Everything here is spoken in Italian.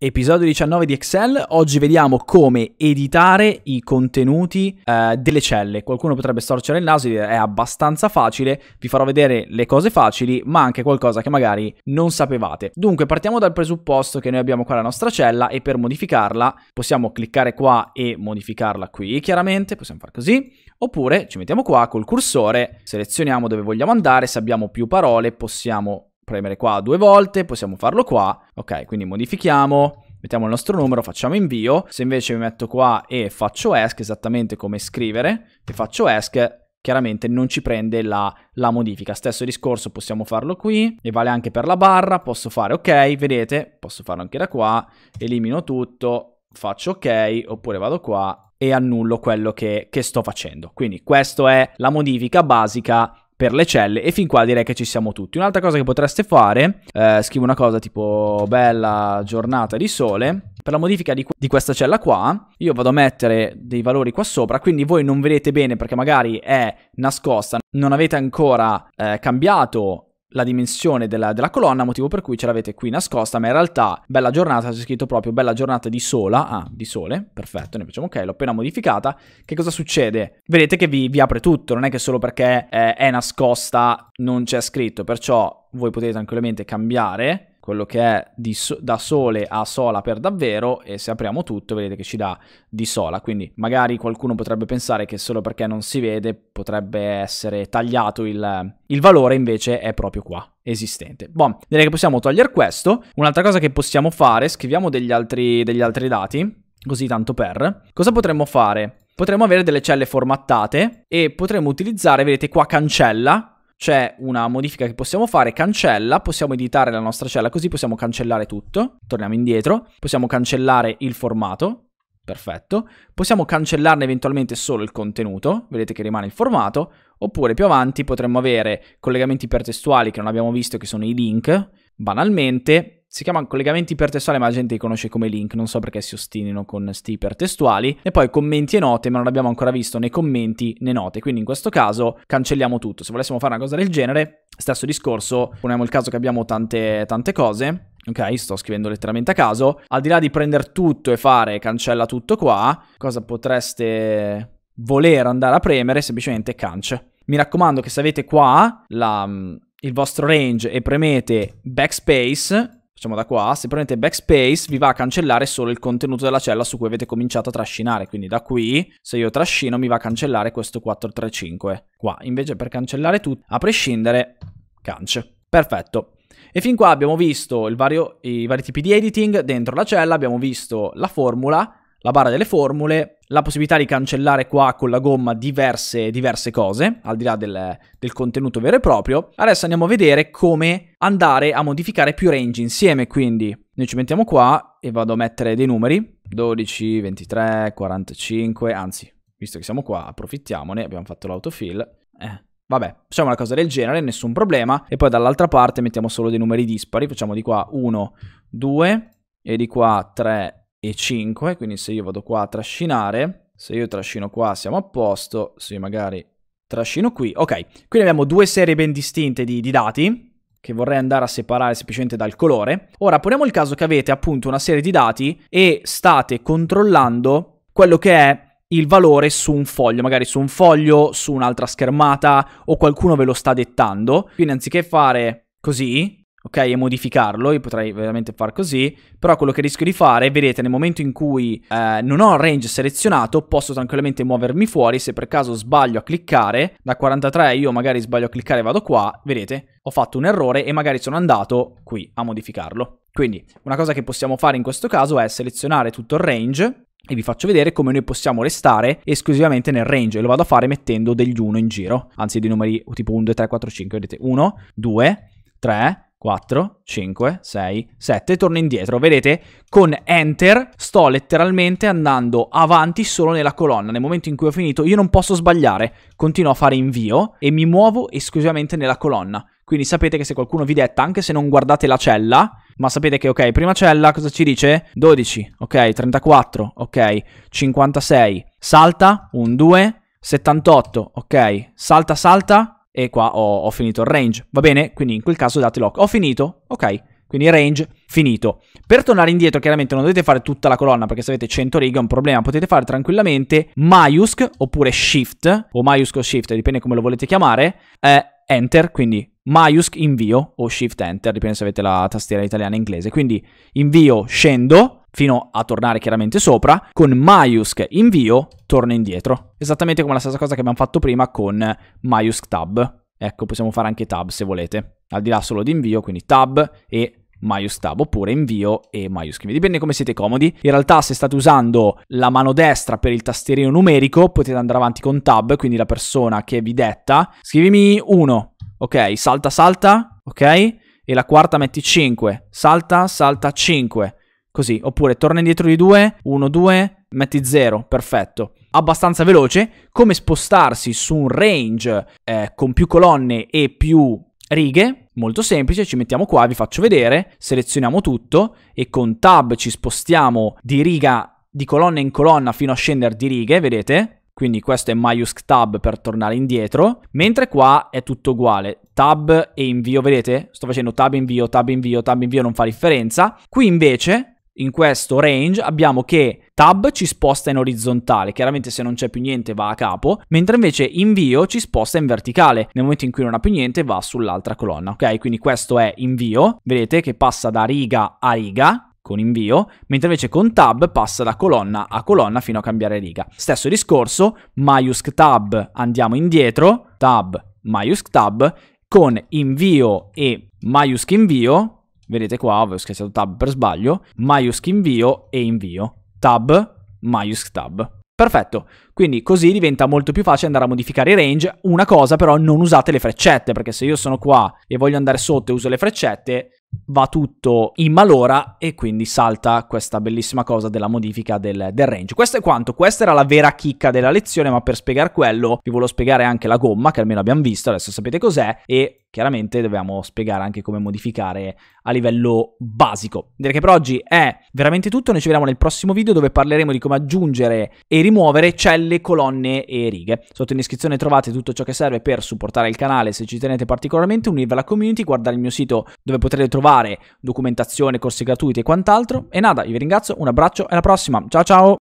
Episodio 19 di Excel, oggi vediamo come editare i contenuti eh, delle celle. Qualcuno potrebbe storcere il naso e dire è abbastanza facile, vi farò vedere le cose facili, ma anche qualcosa che magari non sapevate. Dunque partiamo dal presupposto che noi abbiamo qua la nostra cella e per modificarla possiamo cliccare qua e modificarla qui, chiaramente, possiamo fare così, oppure ci mettiamo qua col cursore, selezioniamo dove vogliamo andare, se abbiamo più parole possiamo premere qua due volte, possiamo farlo qua. Ok, quindi modifichiamo mettiamo il nostro numero, facciamo invio. Se invece mi metto qua e faccio ESC, esattamente come scrivere, e faccio ESC, chiaramente non ci prende la, la, modifica. Stesso discorso possiamo farlo qui, e vale anche per la barra, posso fare ok, vedete, posso farlo anche da qua, elimino tutto, faccio ok, oppure vado qua e annullo quello che, che sto facendo. Quindi questa è la modifica basica per le celle e fin qua direi che ci siamo tutti. Un'altra cosa che potreste fare, eh, scrivo una cosa tipo bella giornata di sole, per la modifica di, di, questa cella qua io vado a mettere dei valori qua sopra, quindi voi non vedete bene perché magari è nascosta, non avete ancora eh, cambiato la dimensione della, della, colonna, motivo per cui ce l'avete qui nascosta, ma in realtà bella giornata, c'è scritto proprio bella giornata di sola, ah, di sole, perfetto, ne facciamo ok, l'ho appena modificata, che cosa succede? Vedete che vi, vi apre tutto, non è che solo perché eh, è nascosta non c'è scritto, perciò voi potete tranquillamente cambiare quello che è so- da sole a sola per davvero e se apriamo tutto vedete che ci dà di sola, quindi magari qualcuno potrebbe pensare che solo perché non si vede potrebbe essere tagliato il, il valore, invece è proprio qua, esistente. Boh, direi che possiamo togliere questo. Un'altra cosa che possiamo fare, scriviamo degli altri, degli altri dati, così tanto per. Cosa potremmo fare? Potremmo avere delle celle formattate e potremmo utilizzare, vedete qua cancella, c'è una modifica che possiamo fare, cancella, possiamo editare la nostra cella così possiamo cancellare tutto, torniamo indietro, possiamo cancellare il formato, perfetto, possiamo cancellarne eventualmente solo il contenuto, vedete che rimane il formato, oppure più avanti potremmo avere collegamenti ipertestuali che non abbiamo visto che sono i link, banalmente. Si chiamano collegamenti ipertestuali, ma la gente li conosce come link, non so perché si ostinino con sti ipertestuali. E poi commenti e note, ma non abbiamo ancora visto né commenti né note, quindi in questo caso cancelliamo tutto. Se volessimo fare una cosa del genere, stesso discorso, poniamo il caso che abbiamo tante, tante cose, ok? Sto scrivendo letteralmente a caso. Al di là di prendere tutto e fare cancella tutto qua, cosa potreste voler andare a premere? Semplicemente canc. Mi raccomando che se avete qua la mm, il vostro range e premete backspace, facciamo da qua, se premete backspace vi va a cancellare solo il contenuto della cella su cui avete cominciato a trascinare, quindi da qui se io trascino mi va a cancellare questo 435 qua, invece per cancellare tutto, a prescindere, cance. Perfetto. E fin qua abbiamo visto vario, i vari tipi di editing dentro la cella, abbiamo visto la formula la barra delle formule, la possibilità di cancellare qua con la gomma diverse, diverse cose, al di là del, del, contenuto vero e proprio. Adesso andiamo a vedere come andare a modificare più range insieme, quindi noi ci mettiamo qua e vado a mettere dei numeri, 12, 23, 45, anzi, visto che siamo qua, approfittiamone, abbiamo fatto l'autofill. Eh, Vabbè, facciamo una cosa del genere, nessun problema. E poi dall'altra parte mettiamo solo dei numeri dispari. Facciamo di qua 1, 2 e di qua 3, e 5, quindi se io vado qua a trascinare, se io trascino qua siamo a posto, se magari trascino qui, ok, quindi abbiamo due serie ben distinte di, di dati, che vorrei andare a separare semplicemente dal colore. Ora poniamo il caso che avete appunto una serie di dati e state controllando quello che è il valore su un foglio, magari su un foglio, su un'altra schermata o qualcuno ve lo sta dettando. Quindi anziché fare così, ok, e modificarlo, io potrei veramente far così, però quello che rischio di fare, vedete, nel momento in cui eh, non ho range selezionato, posso tranquillamente muovermi fuori, se per caso sbaglio a cliccare, da 43 io magari sbaglio a cliccare e vado qua, vedete, ho fatto un errore e magari sono andato qui a modificarlo. Quindi una cosa che possiamo fare in questo caso è selezionare tutto il range, e vi faccio vedere come noi possiamo restare esclusivamente nel range e lo vado a fare mettendo degli 1 in giro, anzi dei numeri tipo 1, 2, 3, 4, 5, vedete 1, 2, 3, 4, 5, 6, 7, torno indietro. Vedete? Con Enter sto letteralmente andando avanti solo nella colonna. Nel momento in cui ho finito io non posso sbagliare, continuo a fare invio e mi muovo esclusivamente nella colonna. Quindi sapete che se qualcuno vi detta, anche se non guardate la cella, ma sapete che, ok, prima cella cosa ci dice? 12, ok, 34, ok, 56, salta, 1, 2, 78, ok, salta, salta, e qua ho, ho finito il range, va bene? Quindi in quel caso date lock. Ho finito, ok, quindi range finito. Per tornare indietro chiaramente non dovete fare tutta la colonna perché se avete 100 righe è un problema, potete fare tranquillamente maiusc oppure shift o maiusc o shift, dipende come lo volete chiamare, eh, enter, quindi maiusc invio o shift enter, dipende se avete la tastiera italiana e inglese, quindi invio scendo fino a tornare chiaramente sopra, con Maiusc invio torno indietro, esattamente come la stessa cosa che abbiamo fatto prima con Maiusc tab, ecco possiamo fare anche tab se volete, al di là solo di invio, quindi tab e Maius Tab oppure invio e Maius Key. Dipende come siete comodi. In realtà se state usando la mano destra per il tastierino numerico potete andare avanti con Tab, quindi la persona che vi detta. Scrivimi 1, ok, salta salta, ok? E la quarta metti 5, salta salta 5, Così, oppure torna indietro di 2, 1, 2, metti 0, perfetto. Abbastanza veloce, come spostarsi su un range eh, con più colonne e più righe, molto semplice, ci mettiamo qua, vi faccio vedere, selezioniamo tutto e con tab ci spostiamo di riga di colonna in colonna fino a scendere di righe, vedete? Quindi questo è maiusc tab per tornare indietro, mentre qua è tutto uguale, tab e invio, vedete? Sto facendo tab invio, tab invio, tab invio non fa differenza. Qui invece in questo range abbiamo che tab ci sposta in orizzontale, chiaramente se non c'è più niente va a capo, mentre invece invio ci sposta in verticale, nel momento in cui non ha più niente va sull'altra colonna, ok? Quindi questo è invio, vedete che passa da riga a riga, con invio, mentre invece con tab passa da colonna a colonna fino a cambiare riga. Stesso discorso, maiusc tab andiamo indietro, tab, maiusc tab, con invio e maiusc invio vedete qua avevo schiacciato tab per sbaglio, maiusc invio e invio, tab, maiusc tab. Perfetto, quindi così diventa molto più facile andare a modificare i range, una cosa però non usate le freccette, perché se io sono qua e voglio andare sotto e uso le freccette, va tutto in malora e quindi salta questa bellissima cosa della modifica del, del, range. Questo è quanto, questa era la vera chicca della lezione, ma per spiegare quello vi volevo spiegare anche la gomma, che almeno abbiamo visto, adesso sapete cos'è, e chiaramente dobbiamo spiegare anche come modificare a livello basico. Direi che per oggi è veramente tutto, noi ci vediamo nel prossimo video dove parleremo di come aggiungere e rimuovere celle, colonne e righe. Sotto in descrizione trovate tutto ciò che serve per supportare il canale se ci tenete particolarmente, unirvi alla community, guardare il mio sito dove potrete trovare documentazione, corsi gratuiti e quant'altro. E nada, io vi ringrazio, un abbraccio e alla prossima, ciao ciao!